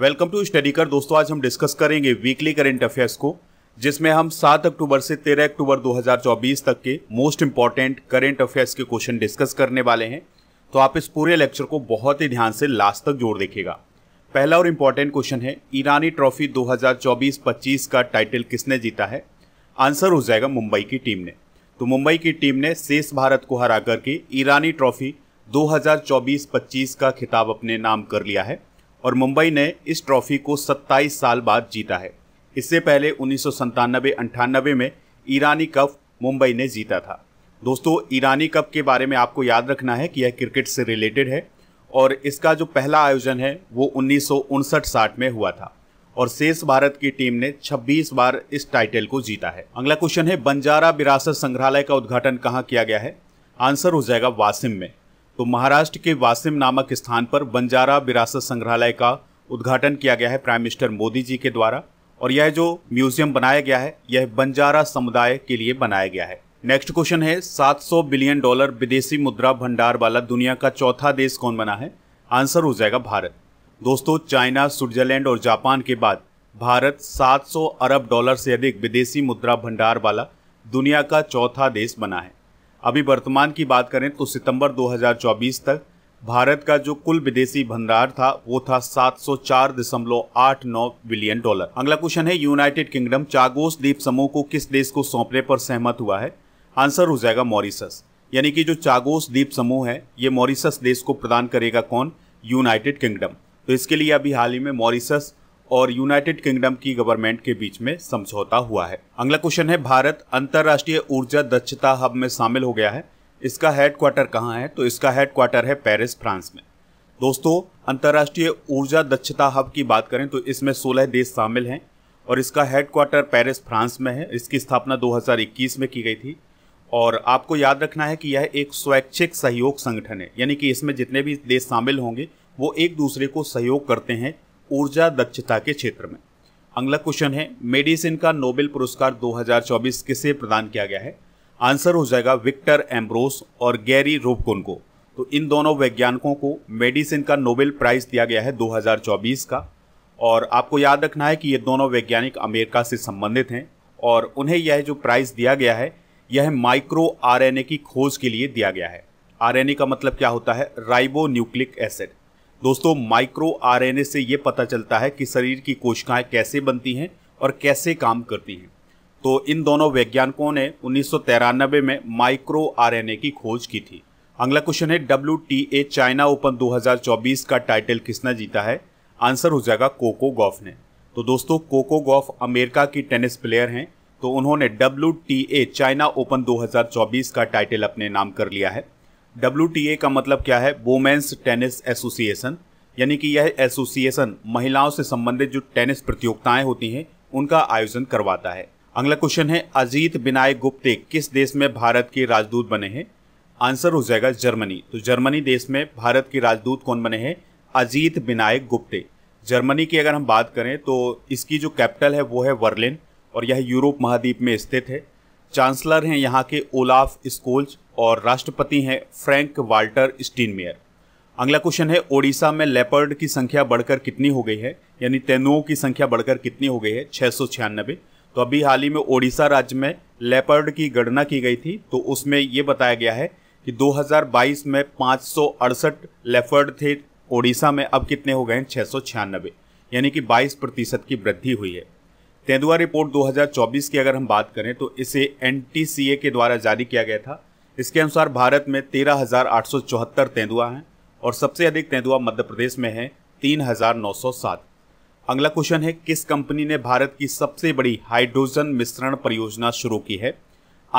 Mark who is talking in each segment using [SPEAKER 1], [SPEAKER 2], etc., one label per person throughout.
[SPEAKER 1] welcome to study कर दोस्तों आज हम डिस्कस करेंगे वीकली करेंट अफेयर्स को जिसमें हम 7 अक्टूबर से 13 अक्टूबर 2024 तक के मोस्ट इंपॉर्टेंट करेंट अफेयर्स के क्वेश्चन डिस्कस करने वाले हैं तो आप इस पूरे लेक्चर को बहुत ही ध्यान से लास्ट तक जोर देखेगा पहला और इम्पॉर्टेंट क्वेश्चन है ईरानी ट्रॉफी 2024-25 का टाइटल किसने जीता है आंसर हो जाएगा मुंबई की टीम ने तो मुंबई की टीम ने शेष भारत को हरा करके ईरानी ट्रॉफी 2024-25 का खिताब अपने नाम कर लिया है और मुंबई ने इस ट्रॉफी को 27 साल बाद जीता है इससे पहले उन्नीस सौ अंठानबे में ईरानी कप मुंबई ने जीता था दोस्तों ईरानी कप के बारे में आपको याद रखना है कि यह क्रिकेट से रिलेटेड है और इसका जो पहला आयोजन है वो उन्नीस सौ में हुआ था और शेष भारत की टीम ने 26 बार इस टाइटल को जीता है अगला क्वेश्चन है बंजारा विरासत संग्रहालय का उद्घाटन कहाँ किया गया है आंसर हो जाएगा वासिम में तो महाराष्ट्र के वासिम नामक स्थान पर बंजारा विरासत संग्रहालय का उद्घाटन किया गया है प्राइम मिनिस्टर मोदी जी के द्वारा और यह जो म्यूजियम बनाया गया है यह बंजारा समुदाय के लिए बनाया गया है नेक्स्ट क्वेश्चन है 700 बिलियन डॉलर विदेशी मुद्रा भंडार वाला दुनिया का चौथा देश कौन बना है आंसर हो जाएगा भारत दोस्तों चाइना स्विट्जरलैंड और जापान के बाद भारत 700 अरब डॉलर से अधिक विदेशी मुद्रा भंडार वाला दुनिया का चौथा देश बना है अभी वर्तमान की बात करें तो सितंबर 2024 तक भारत का जो कुल विदेशी भंडार था वो था 704.89 बिलियन डॉलर अगला क्वेश्चन है यूनाइटेड किंगडम चागोस द्वीप समूह को किस देश को सौंपने पर सहमत हुआ है आंसर हो जाएगा मॉरिसस यानी कि जो चागोस द्वीप समूह है ये मॉरिसस देश को प्रदान करेगा कौन यूनाइटेड किंगडम तो इसके लिए अभी हाल ही में मॉरिसस और यूनाइटेड किंगडम की गवर्नमेंट के बीच में समझौता हुआ है अगला क्वेश्चन है भारत अंतर्राष्ट्रीय ऊर्जा दक्षता हब में शामिल हो गया है इसका हेड क्वार्टर कहाँ है तो इसका हेड क्वार्टर है पेरिस फ्रांस में दोस्तों अंतर्राष्ट्रीय ऊर्जा दक्षता हब की बात करें तो इसमें 16 देश शामिल हैं और इसका हेड क्वार्टर पेरिस फ्रांस में है इसकी स्थापना 2021 में की गई थी और आपको याद रखना है कि यह एक स्वैच्छिक सहयोग संगठन है यानी कि इसमें जितने भी देश शामिल होंगे वो एक दूसरे को सहयोग करते हैं ऊर्जा दक्षता के क्षेत्र में अगला क्वेश्चन है मेडिसिन का नोबेल पुरस्कार 2024 किसे प्रदान किया गया है आंसर हो जाएगा विक्टर एम्ब्रोस और गैरी रूपकुन को तो इन दोनों वैज्ञानिकों को मेडिसिन का नोबेल प्राइज दिया गया है 2024 का और आपको याद रखना है कि ये दोनों वैज्ञानिक अमेरिका से संबंधित हैं और उन्हें यह जो प्राइज़ दिया गया है यह माइक्रो आरएनए की खोज के लिए दिया गया है आरएनए का मतलब क्या होता है राइबो न्यूक्लिक एसिड दोस्तों माइक्रो आरएनए से ये पता चलता है कि शरीर की कोशिकाएं कैसे बनती हैं और कैसे काम करती हैं तो इन दोनों वैज्ञानिकों ने उन्नीस में माइक्रो आरएनए की खोज की थी अगला क्वेश्चन है W T A China open 2024 का टाइटल किसने जीता है आंसर हो जाएगा कोको गॉफ ने तो दोस्तों कोको गॉफ अमेरिका की टेनिस प्लेयर हैं तो उन्होंने W T A China open 2024 का टाइटल अपने नाम कर लिया है डब्ल्यू का मतलब क्या है वोमेन्स टेनिस एसोसिएशन यानी कि यह एसोसिएशन महिलाओं से संबंधित जो टेनिस प्रतियोगिताएं होती हैं उनका आयोजन करवाता है अगला क्वेश्चन है अजीत विनायक गुप्ते किस देश में भारत के राजदूत बने हैं आंसर हो जाएगा जर्मनी तो जर्मनी देश में भारत के राजदूत कौन बने हैं अजीत विनायक गुप्ते जर्मनी की अगर हम बात करें तो इसकी जो कैपिटल है वो है वर्लिन और यह यूरोप महाद्वीप में स्थित है चांसलर हैं यहाँ के ओलाफ स्कोल्स और राष्ट्रपति हैं फ्रैंक वाल्टर स्टीनमेयर अगला क्वेश्चन है ओडिशा में लेपर्ड की संख्या बढ़कर कितनी हो गई है यानी तेंदुओं की संख्या बढ़कर कितनी हो गई है छः सौ छियानबे तो अभी हाल ही में ओडिशा राज्य में लेपर्ड की गणना की गई थी तो उसमें ये बताया गया है कि 2022 में पाँच लेपर्ड थे ओडिशा में अब कितने हो गए हैं छः यानी कि 22 प्रतिशत की वृद्धि हुई है तेंदुआ रिपोर्ट 2024 की अगर हम बात करें तो इसे एन के द्वारा जारी किया गया था इसके अनुसार भारत में तेरह हजार आठ सौ चौहत्तर तेंदुआ हैं और सबसे अधिक तेंदुआ मध्य प्रदेश में है तीन हजार नौ सौ सात अगला क्वेश्चन है किस कंपनी ने भारत की सबसे बड़ी हाइड्रोजन मिश्रण परियोजना शुरू की है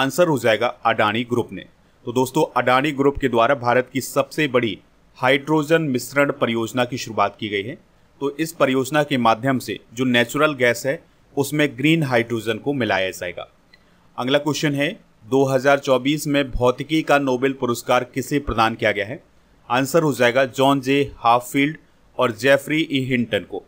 [SPEAKER 1] आंसर हो जाएगा अडानी ग्रुप ने तो दोस्तों अडानी ग्रुप के द्वारा भारत की सबसे बड़ी हाइड्रोजन मिश्रण परियोजना की शुरुआत की गई है तो इस परियोजना के माध्यम से जो नेचुरल गैस है उसमें ग्रीन हाइड्रोजन को मिलाया जाएगा अगला क्वेश्चन है 2024 में भौतिकी का नोबेल पुरस्कार किसे प्रदान किया गया है आंसर हो जाएगा जॉन जे हाफील्ड और जेफरी ई हिंटन को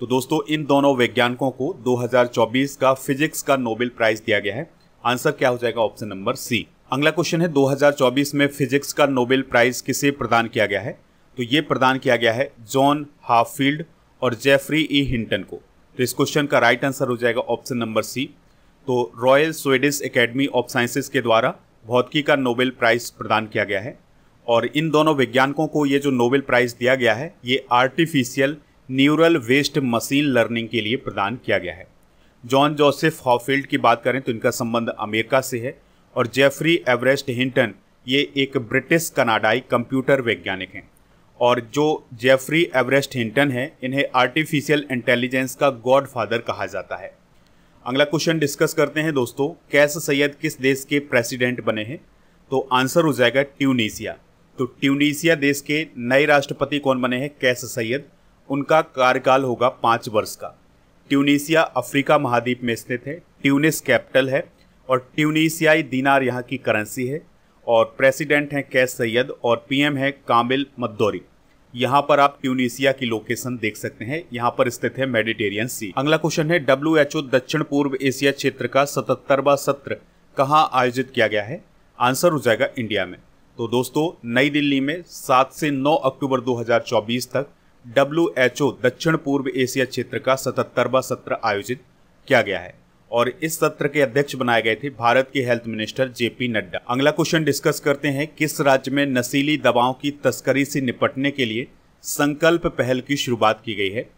[SPEAKER 1] तो दोस्तों इन दोनों वैज्ञानिकों को 2024 का फिजिक्स का नोबेल प्राइज दिया गया है आंसर क्या हो जाएगा ऑप्शन नंबर सी अगला क्वेश्चन है 2024 में फिजिक्स का नोबेल प्राइज किसे प्रदान किया गया है तो ये प्रदान किया गया है जॉन हाफील्ड और जेफरी ई हिंटन को तो इस क्वेश्चन का राइट आंसर हो जाएगा ऑप्शन नंबर सी तो royal Swedish academy of sciences के द्वारा भौतिकी का नोबेल प्राइज़ प्रदान किया गया है और इन दोनों वैज्ञानिकों को ये जो नोबेल प्राइज़ दिया गया है ये artificial neural west machine learning के लिए प्रदान किया गया है जॉन जोसेफ हॉफील्ड की बात करें तो इनका संबंध अमेरिका से है और जेफरी एवरेस्ट हिंटन ये एक ब्रिटिश कनाडाई कंप्यूटर वैज्ञानिक हैं और जो जेफरी एवरेस्ट हिंटन है इन्हें आर्टिफिशियल इंटेलिजेंस का गॉडफादर कहा जाता है अगला क्वेश्चन डिस्कस करते हैं दोस्तों कैस सैयद किस देश के प्रेसिडेंट बने हैं तो आंसर हो जाएगा ट्यूनीसिया तो ट्यूनीसिया देश के नए राष्ट्रपति कौन बने हैं कैस सैयद उनका कार्यकाल होगा पाँच वर्ष का ट्यूनीसिया अफ्रीका महाद्वीप में स्थित है ट्यूनिस कैपिटल है और ट्यूनीसियाई दिनार यहाँ की करेंसी है और प्रेसिडेंट हैं कैस सैयद और पीएम है कामिल मद्दोरी यहाँ पर आप ट्यूनिशिया की लोकेशन देख सकते हैं यहाँ पर स्थित है मेडिटेरियन सी अगला क्वेश्चन है डब्ल्यू दक्षिण पूर्व एशिया क्षेत्र का सतहत्तरवा सत्र कहाँ आयोजित किया गया है आंसर हो जाएगा इंडिया में तो दोस्तों नई दिल्ली में 7 से 9 अक्टूबर 2024 तक डब्ल्यू दक्षिण पूर्व एशिया क्षेत्र का सतहत्तरवा सत्र आयोजित किया गया है और इस सत्र के अध्यक्ष बनाए गए थे भारत के हेल्थ मिनिस्टर जेपी नड्डा अगला क्वेश्चन डिस्कस करते हैं किस राज्य में नशीली दवाओं की तस्करी से निपटने के लिए संकल्प पहल की शुरुआत की गई है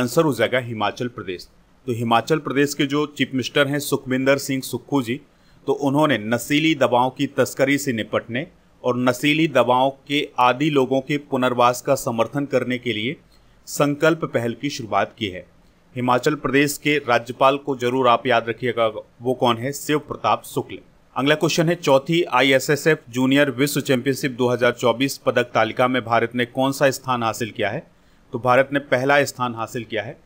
[SPEAKER 1] आंसर हो जाएगा हिमाचल प्रदेश तो हिमाचल प्रदेश के जो चीफ मिनिस्टर हैं सुखविंदर सिंह सुक्खू जी तो उन्होंने नशीली दवाओं की तस्करी से निपटने और नशीली दवाओं के आदि लोगों के पुनर्वास का समर्थन करने के लिए संकल्प पहल की शुरुआत की है हिमाचल प्रदेश के राज्यपाल को जरूर आप याद रखिएगा वो कौन है शिव प्रताप शुक्ल अगला क्वेश्चन है चौथी एफ जूनियर विश्व चैंपियनशिप 2024 पदक तालिका में भारत ने कौन सा स्थान हासिल किया है तो भारत ने पहला स्थान हासिल किया है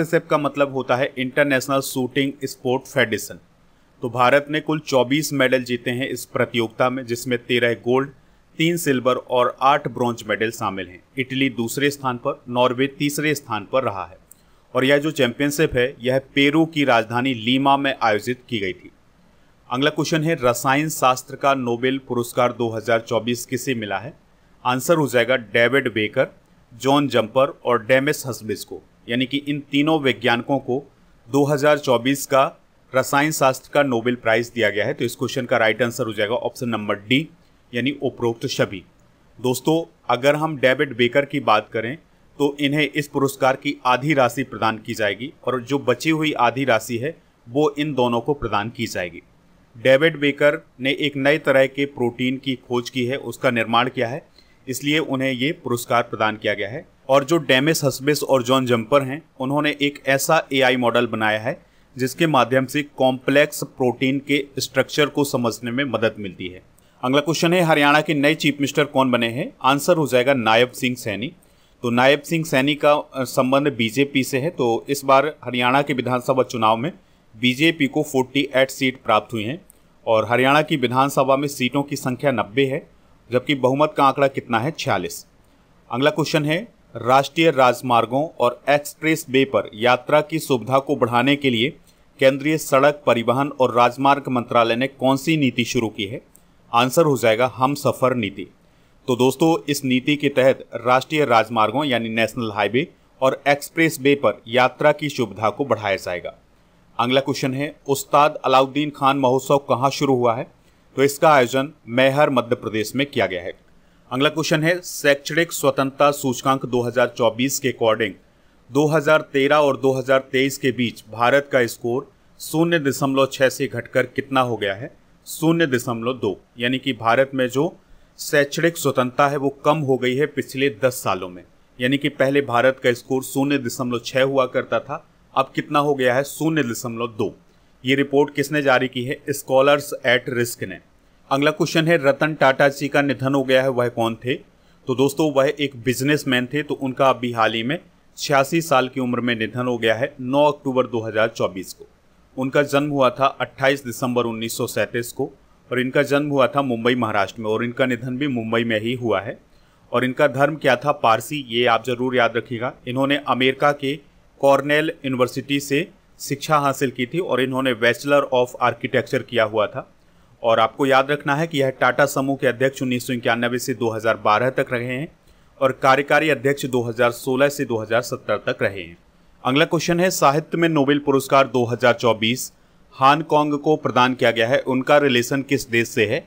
[SPEAKER 1] एफ का मतलब होता है इंटरनेशनल शूटिंग स्पोर्ट फेडरेशन तो भारत ने कुल 24 मेडल जीते हैं इस प्रतियोगिता में जिसमें तेरह गोल्ड तीन सिल्वर और आठ ब्रॉन्ज मेडल शामिल हैं इटली दूसरे स्थान पर नॉर्वे तीसरे स्थान पर रहा है और यह जो चैंपियनशिप है यह पेरू की राजधानी लीमा में आयोजित की गई थी अगला क्वेश्चन है रसायन शास्त्र का नोबेल पुरस्कार 2024 किसे मिला है आंसर हो जाएगा डेविड बेकर जॉन जम्पर और डेमिस हसबिस को यानी कि इन तीनों वैज्ञानिकों को 2024 का रसायन शास्त्र का नोबेल प्राइज दिया गया है तो इस क्वेश्चन का राइट आंसर हो जाएगा ऑप्शन नंबर डी यानी उपरोक्त छवि दोस्तों अगर हम डेविड बेकर की बात करें तो इन्हें इस पुरस्कार की आधी राशि प्रदान की जाएगी और जो बची हुई आधी राशि है वो इन दोनों को प्रदान की जाएगी डेविड बेकर ने एक नए तरह के प्रोटीन की खोज की है उसका निर्माण किया है इसलिए उन्हें ये पुरस्कार प्रदान किया गया है और जो डेमिस हसबिस और जॉन जम्पर हैं उन्होंने एक ऐसा ए मॉडल बनाया है जिसके माध्यम से कॉम्प्लेक्स प्रोटीन के स्ट्रक्चर को समझने में मदद मिलती है अगला क्वेश्चन है हरियाणा के नए चीफ मिनिस्टर कौन बने हैं आंसर हो जाएगा नायब सिंह सैनी तो नायब सिंह सैनी का संबंध बीजेपी से है तो इस बार हरियाणा के विधानसभा चुनाव में बीजेपी को 48 सीट प्राप्त हुई हैं और हरियाणा की विधानसभा में सीटों की संख्या नब्बे है जबकि बहुमत का आंकड़ा कितना है छियालीस अगला क्वेश्चन है राष्ट्रीय राजमार्गों और एक्सप्रेस वे पर यात्रा की सुविधा को बढ़ाने के लिए केंद्रीय सड़क परिवहन और राजमार्ग मंत्रालय ने कौन सी नीति शुरू की है आंसर हो जाएगा हम सफ़र नीति तो दोस्तों इस नीति के तहत राष्ट्रीय राजमार्गों यानी नेशनल हाईवे और एक्सप्रेस वे पर यात्रा की सुविधा को बढ़ाया जाएगा अगला क्वेश्चन है उस्ताद अलाउद्दीन खान महोत्सव कहाँ शुरू हुआ है तो इसका आयोजन मैहर मध्य प्रदेश में किया गया है अगला क्वेश्चन है शैक्षणिक स्वतंत्रता सूचकांक 2024 के अकॉर्डिंग 2013 और 2023 के बीच भारत का स्कोर शून्य दशमलव छः से घटकर कितना हो गया है शून्य दशमलव दो यानी कि भारत में जो शैक्षणिक स्वतंत्रता है वो कम हो गई है पिछले दस सालों में यानी कि पहले भारत का स्कोर शून्य दशमलव छः हुआ करता था अब कितना हो गया है शून्य दशमलव दो ये रिपोर्ट किसने जारी की है स्कॉलर्स एट रिस्क ने अगला क्वेश्चन है रतन टाटा जी का निधन हो गया है वह कौन थे तो दोस्तों वह एक बिजनेसमैन थे तो उनका अभी हाल ही में छियासी साल की उम्र में निधन हो गया है 9 अक्टूबर 2024 को उनका जन्म हुआ था 28 दिसंबर उन्नीस को और इनका जन्म हुआ था मुंबई महाराष्ट्र में और इनका निधन भी मुंबई में ही हुआ है और इनका धर्म क्या था पारसी ये आप ज़रूर याद रखिएगा इन्होंने अमेरिका के कॉर्नेल यूनिवर्सिटी से शिक्षा हासिल की थी और इन्होंने बैचलर ऑफ आर्किटेक्चर किया हुआ था और आपको याद रखना है कि यह टाटा समूह के अध्यक्ष उन्नीस से 2012 तक रहे हैं और कार्यकारी अध्यक्ष 2016 से 2017 तक रहे हैं अगला क्वेश्चन है साहित्य में नोबेल पुरस्कार 2024 हानकांग को प्रदान किया गया है उनका रिलेशन किस देश से है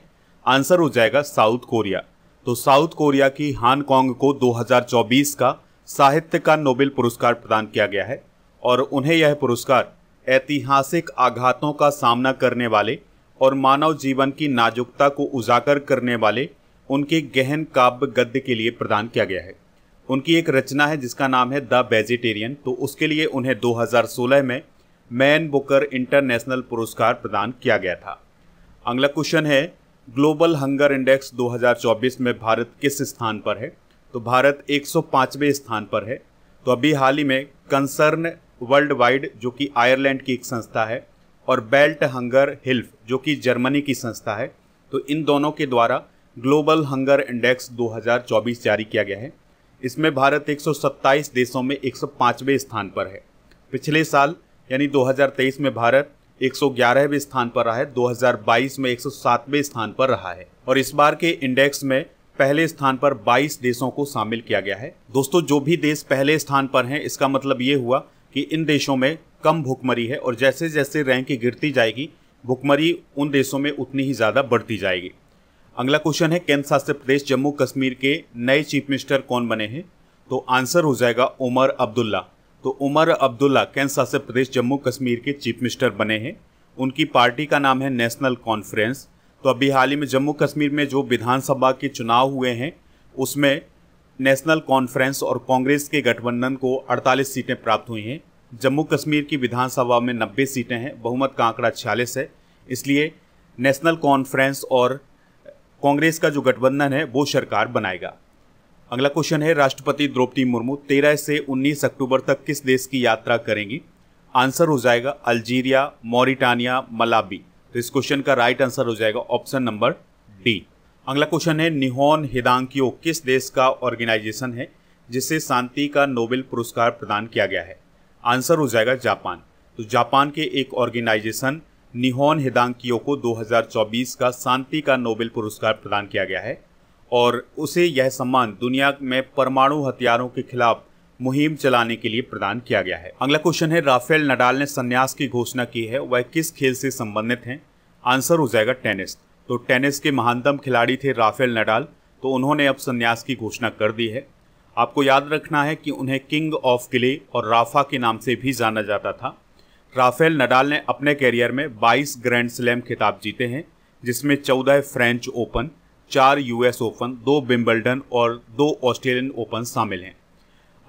[SPEAKER 1] आंसर हो जाएगा साउथ कोरिया तो साउथ कोरिया की हानकांग को 2024 का साहित्य का नोबेल पुरस्कार प्रदान किया गया है और उन्हें यह पुरस्कार ऐतिहासिक आघातों का सामना करने वाले और मानव जीवन की नाजुकता को उजागर करने वाले उनके गहन काव्य गद्य के लिए प्रदान किया गया है उनकी एक रचना है जिसका नाम है द वेजिटेरियन तो उसके लिए उन्हें 2016 में मैन बुकर इंटरनेशनल पुरस्कार प्रदान किया गया था अगला क्वेश्चन है ग्लोबल हंगर इंडेक्स 2024 में भारत किस स्थान पर है तो भारत 105वें स्थान पर है तो अभी हाल ही में कंसर्न वर्ल्ड वाइड जो कि आयरलैंड की एक संस्था है और बेल्ट हंगर हिल्फ जो कि जर्मनी की संस्था है तो इन दोनों के द्वारा ग्लोबल हंगर इंडेक्स 2024 जारी किया गया है इसमें भारत 127 देशों में 105वें स्थान पर है पिछले साल यानी 2023 में भारत 111वें स्थान पर रहा है 2022 में 107वें स्थान पर रहा है और इस बार के इंडेक्स में पहले स्थान पर 22 देशों को शामिल किया गया है दोस्तों जो भी देश पहले स्थान पर हैं इसका मतलब ये हुआ कि इन देशों में कम भुखमरी है और जैसे जैसे रैंक गिरती जाएगी भुखमरी उन देशों में उतनी ही ज़्यादा बढ़ती जाएगी अगला क्वेश्चन है केंद्र शासित प्रदेश जम्मू कश्मीर के नए चीफ मिनिस्टर कौन बने हैं तो आंसर हो जाएगा उमर अब्दुल्ला तो उमर अब्दुल्ला केंद्र शासित प्रदेश जम्मू कश्मीर के चीफ मिनिस्टर बने हैं उनकी पार्टी का नाम है नेशनल कॉन्फ्रेंस तो अभी हाल ही में जम्मू कश्मीर में जो विधानसभा के चुनाव हुए हैं उसमें नेशनल कॉन्फ्रेंस और कांग्रेस के गठबंधन को 48 सीटें प्राप्त हुई हैं जम्मू कश्मीर की विधानसभा में 90 सीटें हैं बहुमत का आंकड़ा छियालीस है इसलिए नेशनल कॉन्फ्रेंस और कांग्रेस का जो गठबंधन है वो सरकार बनाएगा अगला क्वेश्चन है राष्ट्रपति द्रौपदी मुर्मू 13 से 19 अक्टूबर तक किस देश की यात्रा करेंगी आंसर हो जाएगा अल्जीरिया मॉरिटानिया मलाबी तो इस क्वेश्चन का राइट आंसर हो जाएगा ऑप्शन नंबर डी अगला क्वेश्चन है निहोन हिदांकियो किस देश का ऑर्गेनाइजेशन है जिसे शांति का नोबेल पुरस्कार प्रदान किया गया है आंसर हो जाएगा जापान तो जापान के एक ऑर्गेनाइजेशन निहोन हिदांकियो को 2024 का शांति का नोबेल पुरस्कार प्रदान किया गया है और उसे यह सम्मान दुनिया में परमाणु हथियारों के खिलाफ मुहिम चलाने के लिए प्रदान किया गया है अगला क्वेश्चन है राफेल नडाल ने संन्यास की घोषणा की है वह किस खेल से संबंधित हैं आंसर हो जाएगा टेनिस तो टेनिस के महानतम खिलाड़ी थे राफेल नडाल तो उन्होंने अब संन्यास की घोषणा कर दी है आपको याद रखना है कि उन्हें किंग ऑफ किले और राफा के नाम से भी जाना जाता था राफेल नडाल ने अपने कैरियर में 22 ग्रैंड स्लैम खिताब जीते हैं जिसमें 14 फ्रेंच ओपन चार यूएस ओपन दो बिम्बल्डन और दो ऑस्ट्रेलियन ओपन शामिल हैं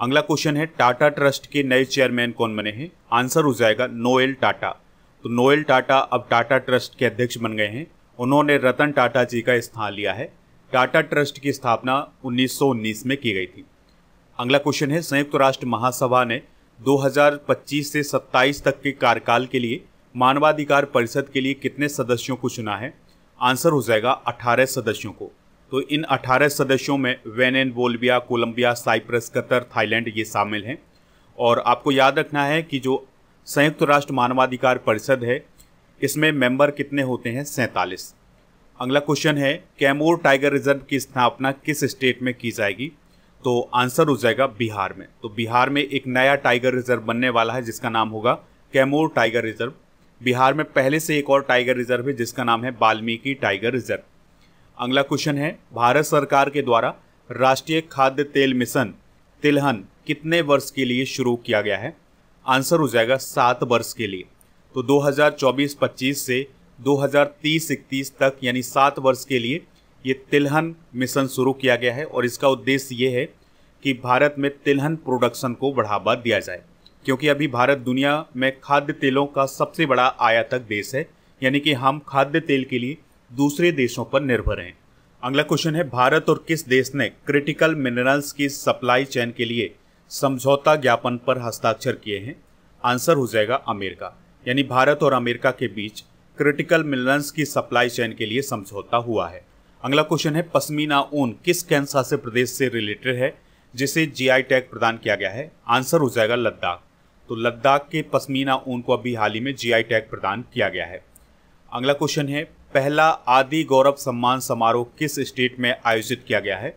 [SPEAKER 1] अगला क्वेश्चन है टाटा ट्रस्ट के नए चेयरमैन कौन बने हैं आंसर हो जाएगा नोएल टाटा तो नोएल टाटा अब टाटा ट्रस्ट के अध्यक्ष बन गए हैं उन्होंने रतन टाटा जी का स्थान लिया है टाटा ट्रस्ट की स्थापना उन्नीस में की गई थी अगला क्वेश्चन है संयुक्त राष्ट्र महासभा ने 2025 से 27 तक के कार्यकाल के लिए मानवाधिकार परिषद के लिए कितने सदस्यों को चुना है आंसर हो जाएगा 18 सदस्यों को तो इन 18 सदस्यों में वेनेन Bolivia Colombia Cyprus Qatar Thailand ये शामिल हैं और आपको याद रखना है कि जो संयुक्त राष्ट्र मानवाधिकार परिषद है इसमें मेंबर कितने होते हैं सैंतालीस अगला क्वेश्चन है कैमूर टाइगर रिजर्व की स्थापना किस स्टेट में की जाएगी तो आंसर हो जाएगा बिहार में तो बिहार में एक नया टाइगर रिजर्व बनने वाला है जिसका नाम होगा कैमूर टाइगर रिजर्व बिहार में पहले से एक और टाइगर रिजर्व है जिसका नाम है वाल्मीकि टाइगर रिजर्व अगला क्वेश्चन है भारत सरकार के द्वारा राष्ट्रीय खाद्य तेल मिशन तिलहन कितने वर्ष के लिए शुरू किया गया है आंसर हो जाएगा सात वर्ष के लिए तो 2024-25 से 2030-31 तक यानी सात वर्ष के लिए ये तिलहन मिशन शुरू किया गया है और इसका उद्देश्य ये है कि भारत में तिलहन प्रोडक्शन को बढ़ावा दिया जाए क्योंकि अभी भारत दुनिया में खाद्य तेलों का सबसे बड़ा आयातक देश है यानी कि हम खाद्य तेल के लिए दूसरे देशों पर निर्भर हैं अगला क्वेश्चन है भारत और किस देश ने क्रिटिकल मिनरल्स की सप्लाई चैन के लिए समझौता ज्ञापन पर हस्ताक्षर किए हैं आंसर हो जाएगा अमेरिका यानी भारत और अमेरिका के बीच क्रिटिकल मिनरल्स की सप्लाई चैन के लिए समझौता हुआ है अगला क्वेश्चन है पश्मीना ऊन किस केंद्र शासित प्रदेश से रिलेटेड है जिसे जीआई टैग प्रदान किया गया है आंसर हो जाएगा लद्दाख तो लद्दाख के पश्मीना ऊन को अभी हाल ही में जीआई टैग प्रदान किया गया है अगला क्वेश्चन है पहला आदि गौरव सम्मान समारोह किस स्टेट में आयोजित किया गया है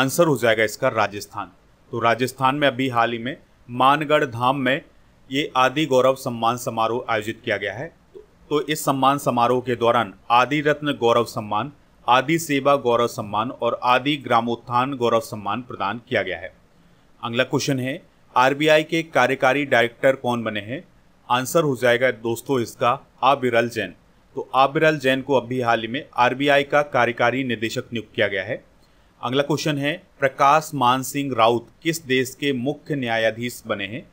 [SPEAKER 1] आंसर हो जाएगा इसका राजस्थान तो राजस्थान में अभी हाल ही में मानगढ़ धाम में ये आदि गौरव सम्मान समारोह आयोजित किया गया है तो इस सम्मान समारोह के दौरान आदि रत्न गौरव सम्मान आदि सेवा गौरव सम्मान और आदि ग्रामोत्थान गौरव सम्मान प्रदान किया गया है अगला क्वेश्चन है आरबीआई के कार्यकारी डायरेक्टर कौन बने हैं आंसर हो जाएगा दोस्तों इसका आबिरल जैन तो आबिरल जैन को अभी हाल ही में आरबीआई का कार्यकारी निदेशक नियुक्त किया गया है अगला क्वेश्चन है प्रकाश मान सिंह राउत किस देश के मुख्य न्यायाधीश बने हैं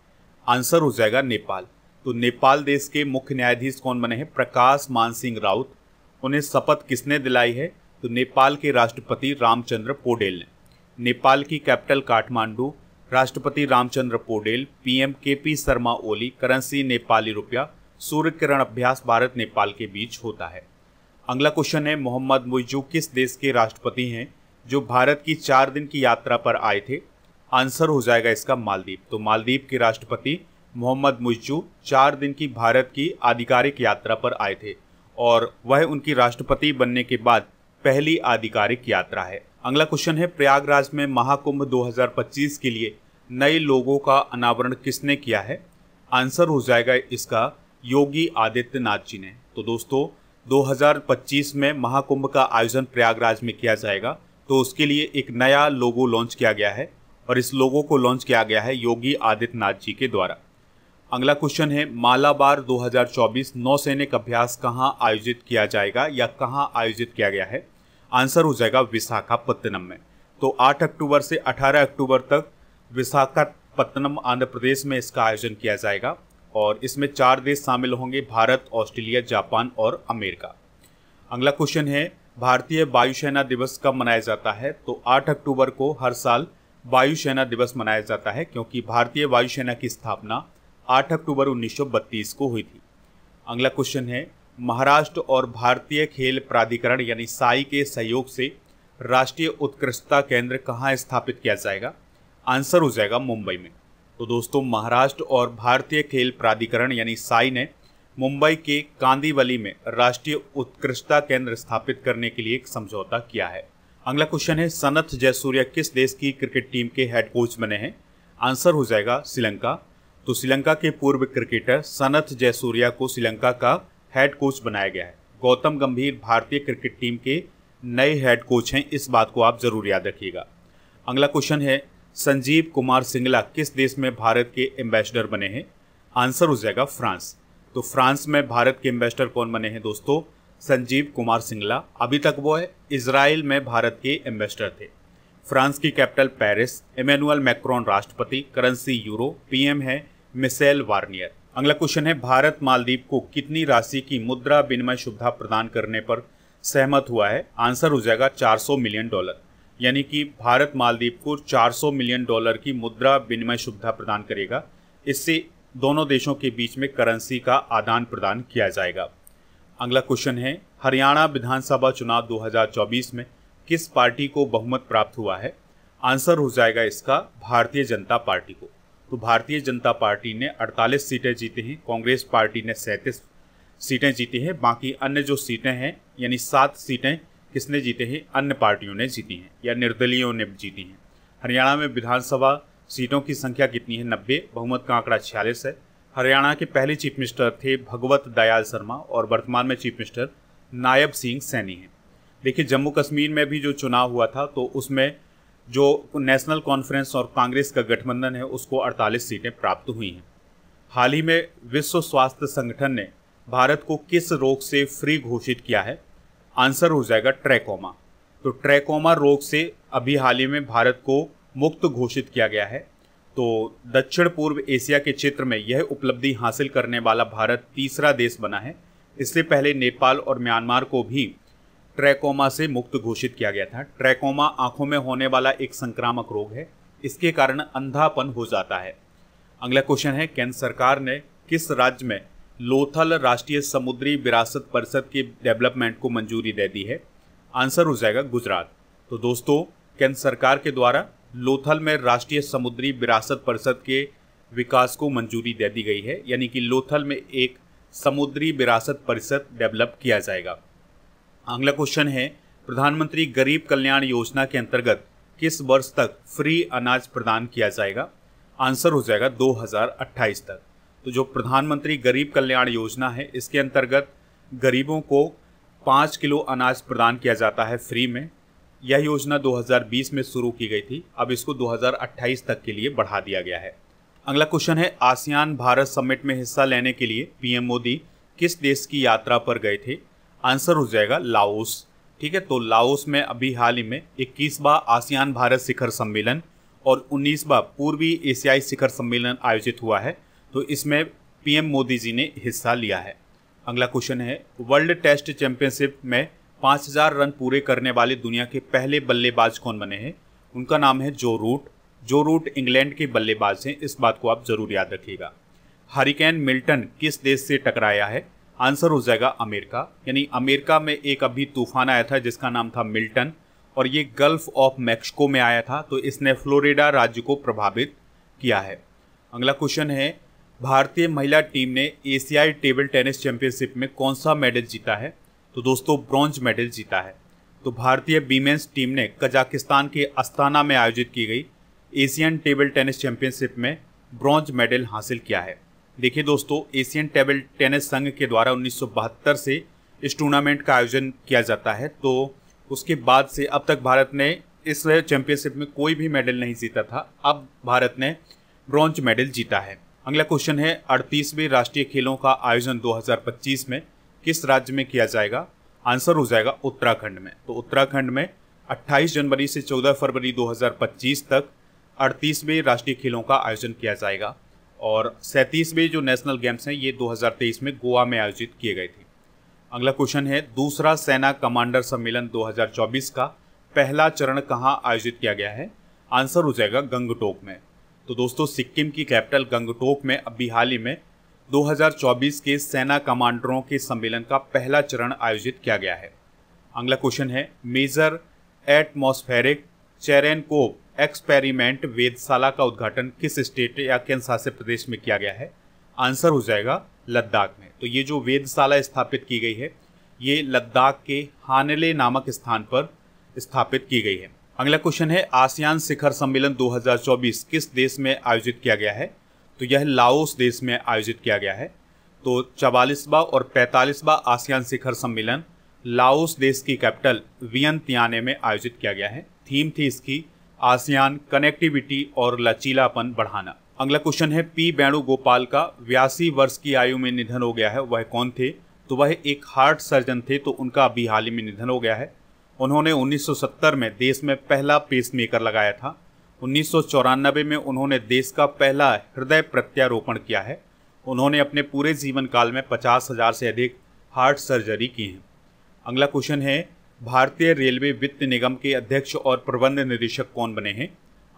[SPEAKER 1] आंसर हो जाएगा नेपाल तो नेपाल देश के मुख्य न्यायाधीश कौन बने हैं प्रकाश मान सिंह राउत उन्हें शपथ किसने दिलाई है तो नेपाल के राष्ट्रपति रामचंद्र पोडेल ने नेपाल की कैपिटल काठमांडू राष्ट्रपति Ramchandra Paudel PM KP Sharma Oli currency Nepali रुपया सूर्य किरण अभ्यास भारत नेपाल के बीच होता है अगला क्वेश्चन है मोहम्मद मुइजू किस देश के राष्ट्रपति हैं जो भारत की चार दिन की यात्रा पर आए थे आंसर हो जाएगा इसका मालदीव तो मालदीप के राष्ट्रपति मोहम्मद मुइजू चार दिन की भारत की आधिकारिक यात्रा पर आए थे और वह उनकी राष्ट्रपति बनने के बाद पहली आधिकारिक यात्रा है अगला क्वेश्चन है प्रयागराज में महाकुंभ 2025 के लिए नए लोगों का अनावरण किसने किया है आंसर हो जाएगा इसका योगी आदित्यनाथ जी ने तो दोस्तों 2025 में महाकुंभ का आयोजन प्रयागराज में किया जाएगा तो उसके लिए एक नया लोगो लॉन्च किया गया है और इस लोगो को लॉन्च किया गया है योगी आदित्यनाथ जी के द्वारा अगला क्वेश्चन है मालाबार 2024 नौसैनिक अभ्यास कहाँ आयोजित किया जाएगा या कहाँ आयोजित किया गया है आंसर हो जाएगा विशाखापत्तनम में तो 8 अक्टूबर से 18 अक्टूबर तक विशाखापत्तनम आंध्र प्रदेश में इसका आयोजन किया जाएगा और इसमें चार देश शामिल होंगे भारत ऑस्ट्रेलिया जापान और अमेरिका अगला क्वेश्चन है भारतीय वायुसेना दिवस कब मनाया जाता है तो 8 अक्टूबर को हर साल वायुसेना दिवस मनाया जाता है क्योंकि भारतीय वायुसेना की स्थापना 8 अक्टूबर 1932 को हुई थी अगला क्वेश्चन है महाराष्ट्र और भारतीय खेल प्राधिकरण यानी साई के सहयोग से राष्ट्रीय उत्कृष्टता केंद्र कहाँ स्थापित किया जाएगा आंसर हो जाएगा मुंबई में तो दोस्तों महाराष्ट्र और भारतीय खेल प्राधिकरण यानी साई ने मुंबई के कांदीवली में राष्ट्रीय उत्कृष्टता केंद्र स्थापित करने के लिए एक समझौता किया है अगला क्वेश्चन है सनत जयसूर्य किस देश की क्रिकेट टीम के हेड कोच बने हैं आंसर हो जाएगा श्रीलंका तो श्रीलंका के पूर्व क्रिकेटर सनत जयसूर्या को श्रीलंका का हेड कोच बनाया गया है गौतम गंभीर भारतीय क्रिकेट टीम के नए हेड कोच हैं इस बात को आप जरूर याद रखिएगा अगला क्वेश्चन है संजीव कुमार सिंगला किस देश में भारत के एम्बेसडर बने हैं आंसर हो जाएगा फ्रांस तो फ्रांस में भारत के एम्बेसडर कौन बने हैं दोस्तों संजीव कुमार सिंगला अभी तक वो है इसराइल में भारत के एम्बेसडर थे फ्रांस की कैपिटल पेरिस इमेनुअल मैक्रोन राष्ट्रपति करेंसी यूरो पीएम है मिसेल वार्नियर अगला क्वेश्चन है भारत मालदीव को कितनी राशि की मुद्रा विनिमय सुविधा प्रदान करने पर सहमत हुआ है आंसर हो जाएगा 400 मिलियन डॉलर यानी कि भारत मालदीव को 400 मिलियन डॉलर की मुद्रा विनिमय सुविधा प्रदान करेगा इससे दोनों देशों के बीच में करेंसी का आदान प्रदान किया जाएगा अगला क्वेश्चन है हरियाणा विधानसभा चुनाव 2024 में किस पार्टी को बहुमत प्राप्त हुआ है आंसर हो जाएगा इसका भारतीय जनता पार्टी को तो भारतीय जनता पार्टी ने 48 सीटें जीती हैं कांग्रेस पार्टी ने सैंतीस सीटें जीती हैं बाकी अन्य जो सीटें हैं यानी सात सीटें किसने जीते हैं अन्य पार्टियों ने जीती हैं या निर्दलीयों ने जीती हैं हरियाणा में विधानसभा सीटों की संख्या कितनी है नब्बे बहुमत का आंकड़ा छियालीस है हरियाणा के पहले चीफ मिनिस्टर थे भगवत दयाल शर्मा और वर्तमान में चीफ मिनिस्टर नायब सिंह सैनी हैं देखिए जम्मू कश्मीर में भी जो चुनाव हुआ था तो उसमें जो नेशनल कॉन्फ्रेंस और कांग्रेस का गठबंधन है उसको 48 सीटें प्राप्त हुई हैं हाल ही में विश्व स्वास्थ्य संगठन ने भारत को किस रोग से फ्री घोषित किया है आंसर हो जाएगा ट्रैकोमा तो ट्रैकोमा रोग से अभी हाल ही में भारत को मुक्त घोषित किया गया है तो दक्षिण पूर्व एशिया के क्षेत्र में यह उपलब्धि हासिल करने वाला भारत तीसरा देश बना है इससे पहले नेपाल और म्यांमार को भी ट्रैकोमा से मुक्त घोषित किया गया था ट्रैकोमा आंखों में होने वाला एक संक्रामक रोग है इसके कारण अंधापन हो जाता है अगला क्वेश्चन है केंद्र सरकार ने किस राज्य में लोथल राष्ट्रीय समुद्री विरासत परिषद की डेवलपमेंट को मंजूरी दे दी है आंसर हो जाएगा गुजरात तो दोस्तों केंद्र सरकार के द्वारा लोथल में राष्ट्रीय समुद्री विरासत परिषद के विकास को मंजूरी दे दी गई है यानी कि लोथल में एक समुद्री विरासत परिषद डेवलप किया जाएगा अगला क्वेश्चन है प्रधानमंत्री गरीब कल्याण योजना के अंतर्गत किस वर्ष तक फ्री अनाज प्रदान किया जाएगा आंसर हो जाएगा 2028 तक तो जो प्रधानमंत्री गरीब कल्याण योजना है इसके अंतर्गत गरीबों को पाँच किलो अनाज प्रदान किया जाता है फ्री में यह योजना 2020 में शुरू की गई थी अब इसको 2028 तक के लिए बढ़ा दिया गया है अगला क्वेश्चन है आसियान भारत समिट में हिस्सा लेने के लिए पीएम मोदी किस देश की यात्रा पर गए थे आंसर हो जाएगा लाओस ठीक है तो लाओस में अभी हाल ही में इक्कीसवा आसियान भारत शिखर सम्मेलन और उन्नीसवा पूर्वी एशियाई शिखर सम्मेलन आयोजित हुआ है तो इसमें पीएम मोदी जी ने हिस्सा लिया है अगला क्वेश्चन है वर्ल्ड टेस्ट चैंपियनशिप में 5000 रन पूरे करने वाले दुनिया के पहले बल्लेबाज कौन बने हैं उनका नाम है जो रूट जो रूट इंग्लैंड के बल्लेबाज हैं इस बात को आप जरूर याद रखिएगा हरिकेन मिल्टन किस देश से टकराया है आंसर हो जाएगा अमेरिका यानी अमेरिका में एक अभी तूफान आया था जिसका नाम था मिल्टन और ये गल्फ ऑफ मैक्सिको में आया था तो इसने फ्लोरिडा राज्य को प्रभावित किया है अगला क्वेश्चन है भारतीय महिला टीम ने एशियाई टेबल टेनिस चैंपियनशिप में कौन सा मेडल जीता है तो दोस्तों ब्रॉन्ज मेडल जीता है तो भारतीय वीमेंस टीम ने कजाकिस्तान के अस्ताना में आयोजित की गई एशियन टेबल टेनिस चैंपियनशिप में ब्रॉन्ज मेडल हासिल किया है देखिए दोस्तों एशियन टेबल टेनिस संघ के द्वारा 1972 से इस टूर्नामेंट का आयोजन किया जाता है तो उसके बाद से अब तक भारत ने इस चैंपियनशिप में कोई भी मेडल नहीं जीता था अब भारत ने ब्रॉन्ज मेडल जीता है अगला क्वेश्चन है अड़तीसवें राष्ट्रीय खेलों का आयोजन 2025 में किस राज्य में किया जाएगा आंसर हो जाएगा उत्तराखंड में तो उत्तराखंड में 28 जनवरी से 14 फरवरी 2025 तक अड़तीसवें राष्ट्रीय खेलों का आयोजन किया जाएगा और सैंतीसवें जो नेशनल गेम्स हैं ये 2023 में गोवा में आयोजित किए गए थे अगला क्वेश्चन है दूसरा सेना कमांडर सम्मेलन 2024 का पहला चरण कहाँ आयोजित किया गया है आंसर हो जाएगा गंगटोक में तो दोस्तों सिक्किम की कैपिटल गंगटोक में अभी हाल ही में 2024 के सेना कमांडरों के सम्मेलन का पहला चरण आयोजित किया गया है अगला क्वेश्चन है मेजर एटमॉस्फेरिक चेरेनकोव एक्सपेरिमेंट वेदशाला का उद्घाटन किस स्टेट या केंद्र शासित प्रदेश में किया गया है आंसर हो जाएगा लद्दाख में तो ये जो वेदशाला स्थापित की गई है ये लद्दाख के हानले नामक स्थान पर स्थापित की गई है अगला क्वेश्चन है आसियान शिखर सम्मेलन 2024 किस देश में आयोजित किया गया है तो यह लाओस देश में आयोजित किया गया है तो चवालीसवा और पैंतालीसवा आसियान शिखर सम्मेलन लाओस देश की कैपिटल वियन तियाने में आयोजित किया गया है थीम थी इसकी आसियान कनेक्टिविटी और लचीलापन बढ़ाना अगला क्वेश्चन है पी वेणु गोपाल का बयासी वर्ष की आयु में निधन हो गया है वह कौन थे तो वह एक हार्ट सर्जन थे तो उनका अभी हाल ही में निधन हो गया है उन्होंने 1970 में देश में पहला पेसमेकर लगाया था उन्नीस में उन्होंने देश का पहला हृदय प्रत्यारोपण किया है उन्होंने अपने पूरे जीवन काल में पचास हज़ार से अधिक हार्ट सर्जरी की हैं अगला क्वेश्चन है भारतीय रेलवे वित्त निगम के अध्यक्ष और प्रबंध निदेशक कौन बने हैं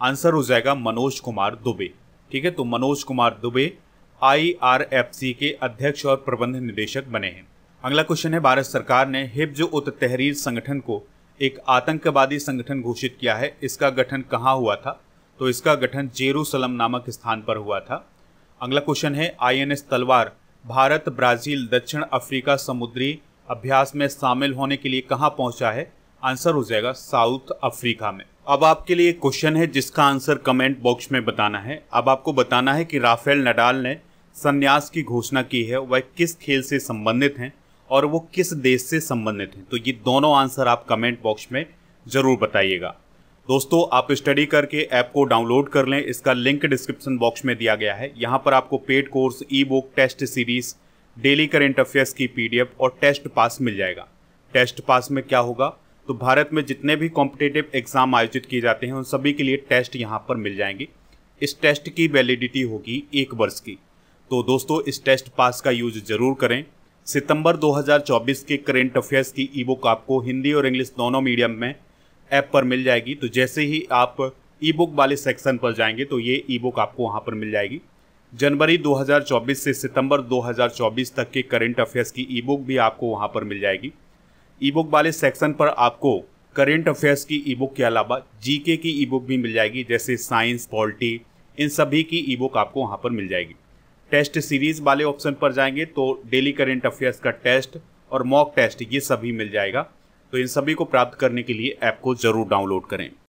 [SPEAKER 1] आंसर हो जाएगा मनोज कुमार दुबे ठीक है तो मनोज कुमार दुबे आईआरएफसी के अध्यक्ष और प्रबंध निदेशक बने हैं अगला क्वेश्चन है भारत सरकार ने हिब्ज उत तहरीर संगठन को एक आतंकवादी संगठन घोषित किया है इसका गठन कहाँ हुआ था तो इसका गठन जेरूसलम नामक स्थान पर हुआ था अगला क्वेश्चन है आईएनएस तलवार भारत ब्राजील दक्षिण अफ्रीका समुद्री अभ्यास में शामिल होने के लिए कहाँ पहुंचा है आंसर हो जाएगा साउथ अफ्रीका में अब आपके लिए क्वेश्चन है जिसका आंसर कमेंट बॉक्स में बताना है अब आपको बताना है कि राफेल नडाल ने संन्यास की घोषणा की है वह किस खेल से संबंधित हैं और वो किस देश से संबंधित हैं तो ये दोनों आंसर आप कमेंट बॉक्स में ज़रूर बताइएगा दोस्तों आप स्टडी करके ऐप को डाउनलोड कर लें इसका लिंक डिस्क्रिप्शन बॉक्स में दिया गया है यहाँ पर आपको paid course e book test series daily current affairs की पी और टेस्ट पास मिल जाएगा टेस्ट पास में क्या होगा तो भारत में जितने भी कॉम्पिटेटिव एग्जाम आयोजित किए जाते हैं उन सभी के लिए टेस्ट यहाँ पर मिल जाएंगे इस टेस्ट की वैलिडिटी होगी एक वर्ष की तो दोस्तों इस टेस्ट पास का यूज जरूर करें सितंबर 2024 के करेंट अफेयर्स की ई बुक आपको हिंदी और इंग्लिश दोनों मीडियम में ऐप पर मिल जाएगी तो जैसे ही आप ई बुक वाले सेक्शन पर जाएंगे तो ये ई बुक आपको वहाँ पर मिल जाएगी जनवरी 2024 से सितंबर 2024 तक के करेंट अफेयर्स की ई बुक भी आपको वहाँ पर मिल जाएगी ई बुक वाले सेक्शन पर आपको करेंट अफेयर्स की ई बुक के अलावा जीके की ई बुक भी मिल जाएगी जैसे साइंस पॉलिटी इन सभी की ई बुक आपको वहाँ पर मिल जाएगी टेस्ट सीरीज वाले ऑप्शन पर जाएंगे तो डेली करेंट अफेयर्स का टेस्ट और मॉक टेस्ट ये सभी मिल जाएगा तो इन सभी को प्राप्त करने के लिए ऐप को ज़रूर डाउनलोड करें